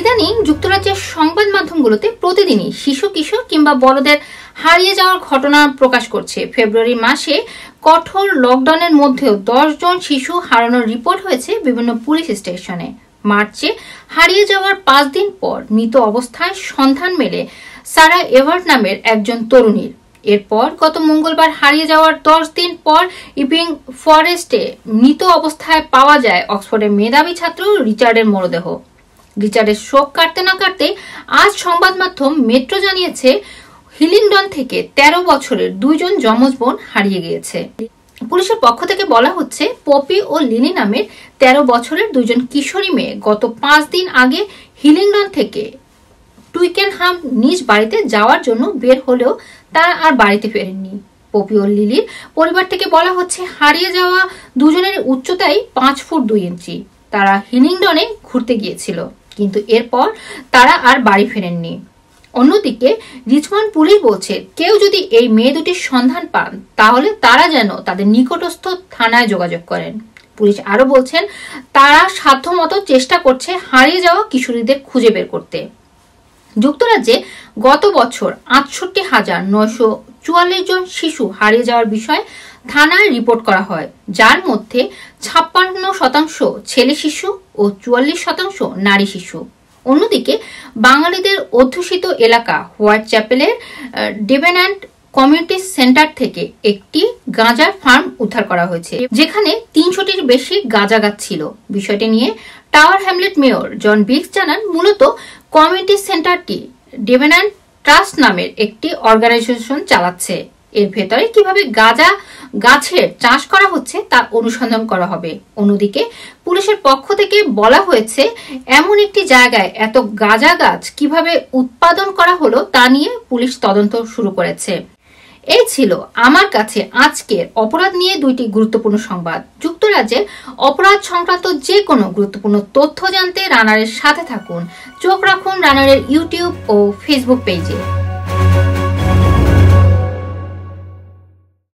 ইদানিং যুক্তরাজ্যের সংবাদ মাধ্যমগুলোতে প্রতিদিনই শিশু কিশোর কিংবা বড়দের হারিয়ে যাওয়ার ঘটনা প্রকাশ করছে ফেব্রুয়ারি মাসে কঠোর লকডাউনের মধ্যেও জন শিশু হারানোর রিপোর্ট হয়েছে বিভিন্ন পুলিশ স্টেশনে মার্চে হারিয়ে যাওয়ার পাঁচ দিন পর মৃত অবস্থায় সন্ধান মেলে সারা এভার্ট নামের একজন তরুণীর এরপর গত মঙ্গলবার হারিয়ে যাওয়ার দশ দিন পর ইপিং ফরেস্টে মৃত অবস্থায় পাওয়া যায় অক্সফোর্ডের মেধাবী ছাত্র রিচার্ডের মরদেহ গিচারের শোক কাটতে না কাটতে আজ সংবাদ মাধ্যম মেট্রো জানিয়েছে হিলিংডন থেকে ১৩ বছরের দুইজন যমজ বোন হারিয়ে গিয়েছে পুলিশের পক্ষ থেকে বলা হচ্ছে পপি ও লিনি নামের ১৩ বছরের দুজন কিশোরী মেয়ে গত পাঁচ দিন আগে হিলিংডন থেকে টুইকেনহাম নিজ বাড়িতে যাওয়ার জন্য বের হলেও তারা আর বাড়িতে ফেরেননি পপি ও লিলির পরিবার থেকে বলা হচ্ছে হারিয়ে যাওয়া দুজনের উচ্চতাই পাঁচ ফুট দুই ইঞ্চি তারা হিলিংডনে ঘুরতে গিয়েছিল কিন্তু এরপর তারা আর বাড়ি ফেরেননি অন্যদিকে রিচমন পুলিশ বলছে কেউ যদি এই মেয়ে দুটির সন্ধান পান তাহলে তারা যেন তাদের নিকটস্থ থানায় যোগাযোগ করেন পুলিশ আরো বলছেন তারা সাধ্যমতো চেষ্টা করছে হারিয়ে যাওয়া কিশোরীদের খুঁজে বের করতে যুক্তরাজ্যে গত বছর আটষট্টি হাজার নয়শো চুয়াল্লিশ জন শিশু হারিয়ে যাওয়ার বিষয়ে থানায় রিপোর্ট করা হয় যার মধ্যে ছাপ্পান্ন শতাংশ ছেলে শিশু ও চুয়াল্লিশ শতাংশ নারী শিশু অন্যদিকে বাঙালিদের অধ্যুষিত এলাকা হোয়াইট চ্যাপেলের ডেভেন্যান্ট কমিউনিটি সেন্টার থেকে একটি গাঁজার ফার্ম উদ্ধার করা হয়েছে যেখানে তিনশোটির বেশি গাঁজা গাছ ছিল বিষয়টি নিয়ে tower Hamlet mayor John Biggs জানান মূলত কমিউনিটি সেন্টারটি ডেভেন্যান্ট ট্রাস্ট নামের একটি অর্গানাইজেশন চালাচ্ছে এর ভেতরে কিভাবে গাঁজা গাছের চাষ করা হচ্ছে তা অনুসন্ধান করা হবে অন্যদিকে পুলিশের পক্ষ থেকে বলা হয়েছে এমন একটি জায়গায় এত গাঁজা গাছ কিভাবে উৎপাদন করা হলো তা নিয়ে পুলিশ তদন্ত শুরু করেছে এই ছিল আমার কাছে আজকের অপরাধ নিয়ে দুইটি গুরুত্বপূর্ণ সংবাদ যুক্তরাজ্যের অপরাধ সংক্রান্ত যে কোনো গুরুত্বপূর্ণ তথ্য জানতে রানারের সাথে থাকুন চোখ রাখুন রানারের ইউটিউব ও ফেসবুক পেজে